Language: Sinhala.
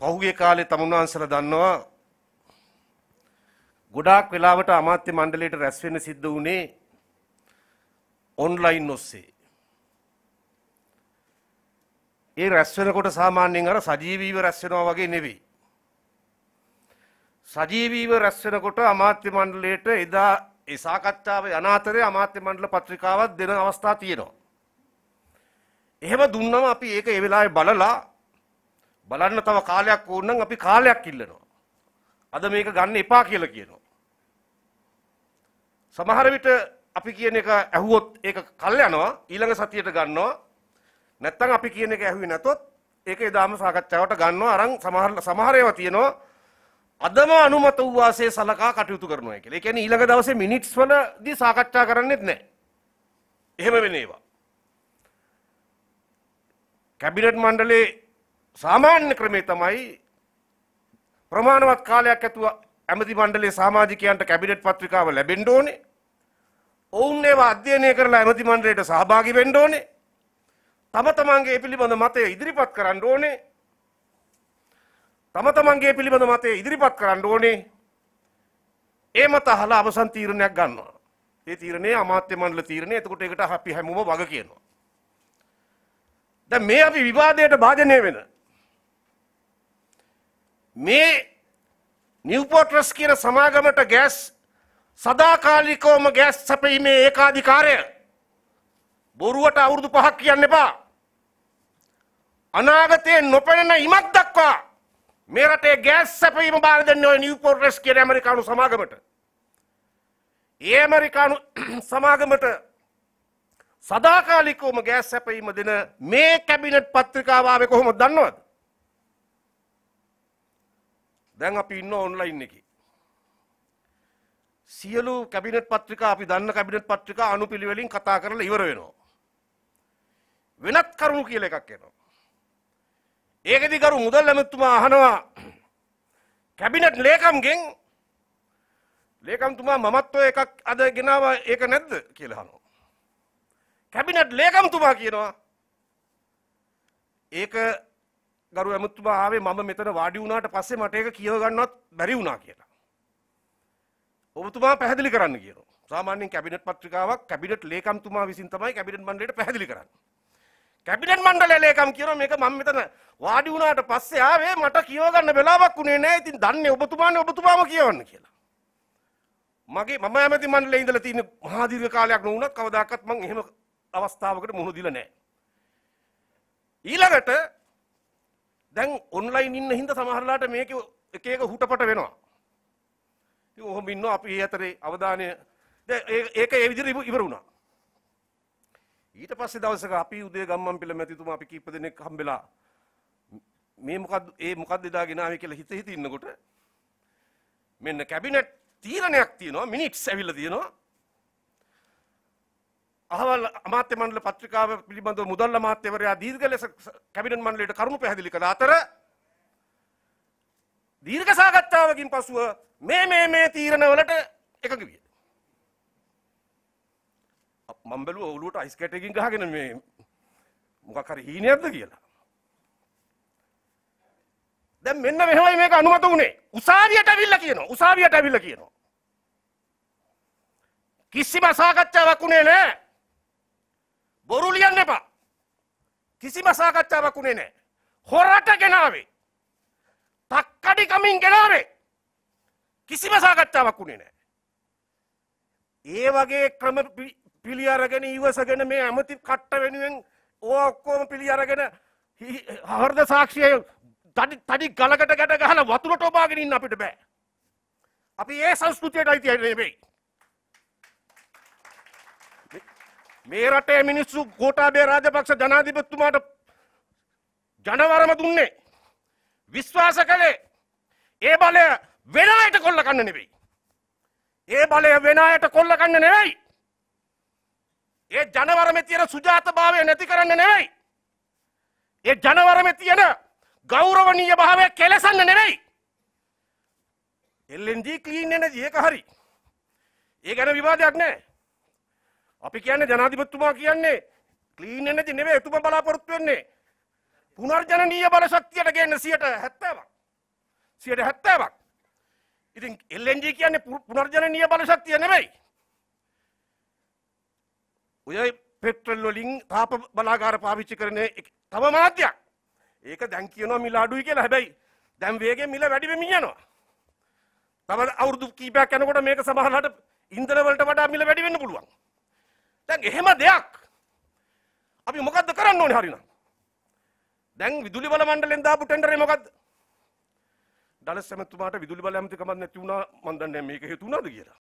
පහුගිය කාලේ තමුන්වන්සලා දන්නවා ගොඩාක් වෙලාවට අමාත්‍ය මණ්ඩලයට රැස් වෙන්න සිද්ධ වුණේ ඔන්ලයින් ඔස්සේ. ඒ රැස් වෙනකොට සාමාන්‍යයෙන් අර සජීවීව රැස් වෙනවා වගේ නෙවෙයි. සජීවීව රැස් වෙනකොට අමාත්‍ය මණ්ඩලයට එදා ඒ සාකච්ඡාව යන අතරේ අමාත්‍ය මණ්ඩල පත්‍රිකාවක් දෙන අවස්ථා තියෙනවා. එහෙම දුන්නම අපි ඒක ඒ වෙලාවේ බලලා බලන්න තව කාලයක් ඕනනම් අපි කාලයක් ඉල්ලනවා. අද මේක ගන්න එපා කියලා කියනවා. සමහර විට අපි කියන එක ඇහුවොත් ඒක කල් යනවා ඊළඟ සතියට ගන්නවා නැත්නම් අපි කියන එක ඇහුවේ නැතොත් ඒක එදාම සාකච්ඡාවට ගන්නවා අරන් සමහර සමහර ඒවා තියෙනවා අදම අනුමත වූ වාසේ සලකා කටයුතු කරනවා කියලා. ඒ කියන්නේ ඊළඟ දවසේ මිනිත්ස් වලදී සාකච්ඡා කරන්නෙත් නැහැ. එහෙම වෙන ඒවා. කැබිනට් මණ්ඩලයේ සාමාන්‍ය ක්‍රමේ තමයි ප්‍රමාණවත් කාලයක් ඇතුව ඇමති මණ්ඩලයේ සමාජිකයන්ට කැබිනට් පත්‍රිකාව ලැබෙන්න ඕනේ. ඔවුන් ඒවා අධ්‍යයනය කරලා ඇමති මණ්ඩලයට සහභාගී වෙන්න ඕනේ. තම තමන්ගේ පිළිබඳ මතය ඉදිරිපත් කරන්න ඕනේ. තම තමන්ගේ පිළිබඳ මතය ඉදිරිපත් කරන්න ඕනේ. ඒ මත අහලා අවසන් තීරණයක් ගන්නවා. ඒ තීරණය අමාත්‍ය මණ්ඩල තීරණය. එතකොට ඒකට අපි හැමෝම වග කියනවා. දැන් මේ අපි විවාදයට භාජනය වෙන මේ නිව්පෝට්‍රස් කියන සමාගමට ගෑස් සදාකාලිකවම ගෑස් සැපීමේ ඒකාධිකාරය බොරුවට අවුරුදු පහක් කියන්න එපා. අනාගතයේ නොපෙනෙන ඉමත් දක්වා මේ රටේ ගෑස් සැපීම බාර දෙන්නේ ඔය නිව්පෝට්‍රස් කියන ඇමරිකානු සමාගමට. ඒ ඇමරිකානු සමාගමට සදාකාලිකවම ගෑස් සැපීම දෙන මේ කැබිනට් පත්‍රිකාව ආවේ කොහොමද දන්නවද? දැන් අපි ඉන්න ඔන්ලයින් එකේ. සියලු කැබිනට් පත්‍රිකා අපි දන්න කැබිනට් පත්‍රිකා අනුපිළිවෙලින් කතා කරලා ඉවර වෙනවා. වෙනත් කරුණු කියලා එකක් එනවා. ඒකෙදි කරු මුදල් ඇමතුමා අහනවා කැබිනට් ලේකම්ගෙන් ලේකම්තුමා මමත් ඔය එකක් අද ගෙනාවා ඒක නැද්ද කියලා අහනවා. කැබිනට් ලේකම්තුමා කියනවා ඒක ගරු ඇමතුමා ආවේ මම මෙතන වාඩි වුණාට පස්සේ මට ඒක කියව ගන්නවත් බැරි වුණා කියලා. ඔබතුමා පැහැදිලි කරන්න කියනවා. සාමාන්‍යයෙන් කැබිනට් පත්‍රිකාවක් කැබිනට් ලේකම්තුමා විසින් තමයි කැබිනට් මණ්ඩලයට පැහැදිලි කරන්නේ. කැබිනට් මණ්ඩල ලේකම් කියනවා මේක මම මෙතන වාඩි වුණාට පස්සේ ආවේ මට කියව ගන්න වෙලාවක් උනේ නැහැ. ඉතින් දන්නේ ඔබතුමානේ ඔබතුමාම කියවන්න කියලා. මගේ මම ඇමති මණ්ඩලේ ඉඳලා තියෙන මහා දීර්ඝ කාලයක් නොවුණත් කවදාකවත් මම එහෙම අවස්ථාවකට මුහුණ දීලා නැහැ. ඊළඟට දැන් ඔන්ලයින් ඉන්න හින්දා සමහරලාට මේක එක එක හුටපට වෙනවා. ඉතින් ඔහොම ඉන්නවා අපි ඒ අතරේ අවධානය ඒක ඒ විදිහට ඉවර වුණා. ඊට පස්සේ දවසක අපි උදේ ගම්මන් පිළ මැතිතුමා අපි කීප දෙනෙක් හම්බෙලා මේ මොකද්ද ඒ මොකද්ද එදා ගෙනාවේ කියලා හිත හිත ඉන්නකොට මෙන්න කැබිනට් තීරණයක් තියෙනවා මිනිට්ස් ඇවිල්ලා තියෙනවා අහවල් අමාත්‍ය මණ්ඩල පත්‍රිකාව පිළිබඳව මුදල් අමාත්‍යවරයා දීර්ඝ ලෙස කැබිනට් මණ්ඩලයට කරුණු පැහැදිලි කළ අතර දීර්ඝ සාකච්ඡාවකින් පසුව මේ මේ මේ තීරණවලට එකඟ විය. මම බැලුවා ඔළුවට අයිස් කැට් එකකින් ගහගෙන මේ මොකක් හරි හීනයක්ද කියලා. දැන් මෙන්න මෙහෙමයි මේක අනුමත වුණේ. උසාවියට ඇවිල්ලා කියනවා. උසාවියට ඇවිල්ලා කියනවා. කිසිම සාකච්ඡාවක් උනේ නැහැ. බොරු ලියන්න එපා. කිසිම සාකච්ඡාවක් උනේ නැහැ. හොරට ගෙනාවේ. තක්කඩි කමින් ගෙනාවේ. කිසිම සාකච්ඡාවක් උනේ නැහැ. ඒ වගේ ක්‍රම පිළි අරගෙන ඉවසගෙන මේ ඇමති කට්ට වෙනුවෙන් ඕවා ඔක්කොම පිළි අරගෙන හෘද සාක්ෂිය තඩි තඩි ගලකට ගැට ගහලා වතුරට ඔබාගෙන ඉන්න අපිට බෑ. අපි ඒ සංස්කෘතියට අයිති නෙමෙයි. මේ රටේ මිනිස්සු ගෝඨාභය රාජපක්ෂ ජනාධිපතිතුමාට ජනවරම දුන්නේ. විශ්වාස කළේ ඒ බලය වෙන අයට කොල්ල කන්න නෙවෙයි. ඒ බලය වෙන අයට කොල්ල කන්න නෙවෙයි. ඒ ජනවරමේ තියෙන සුජාතභාවය නැති කරන්න නෙවෙයි. ඒ ජනවරමේ තියෙන ගෞරවනීය භාවය කෙලසන්න නෙවෙයි. එල්ලෙන්ජී ක්ලීන් එනර්ජි ඒක හරි. ඒ ගැන විවාදයක් නැහැ. අපි කියන්නේ ජනාධිපතිතුමා කියන්නේ ක්ලීන් එනර්ජි නෙමෙයි එතුම බලාපොරොත්තු වෙන්නේ. පුනර්ජනනීය බල ශක්තියට ගේන්න 70ක්. 70ක්. ඉතින් එල්ලෙන්ජී කියන්නේ පුනර්ජනනීය බල ශක්තිය නෙමෙයි. ඔය පෙට්‍රල් වලින් තාප බලාගාර පාවිච්චි කරන තම මාධ්‍යයක්. ඒක දැන් කියනවා මිල අඩුයි කියලා. හැබැයි දැන් වේගෙන් මිල වැඩි වෙමින් යනවා. තව අවුරුදු කීපයක් යනකොට මේක සමහරවිට ඉන්ධන වලට වඩා මිල වැඩි වෙන්න පුළුවන්. දැන් එහෙම දෙයක් අපි මොකද්ද කරන්න ඕනේ හරිනම්? දැන් විදුලි බල මණ්ඩලෙන් දාපු ටෙන්ඩරේ මොකද්ද? ඩලස් ඇමතුමාට විදුලි බල ඇමතිකමක් නැති වුණා මම දන්නේ මේක හේතු වුණාද කියලා.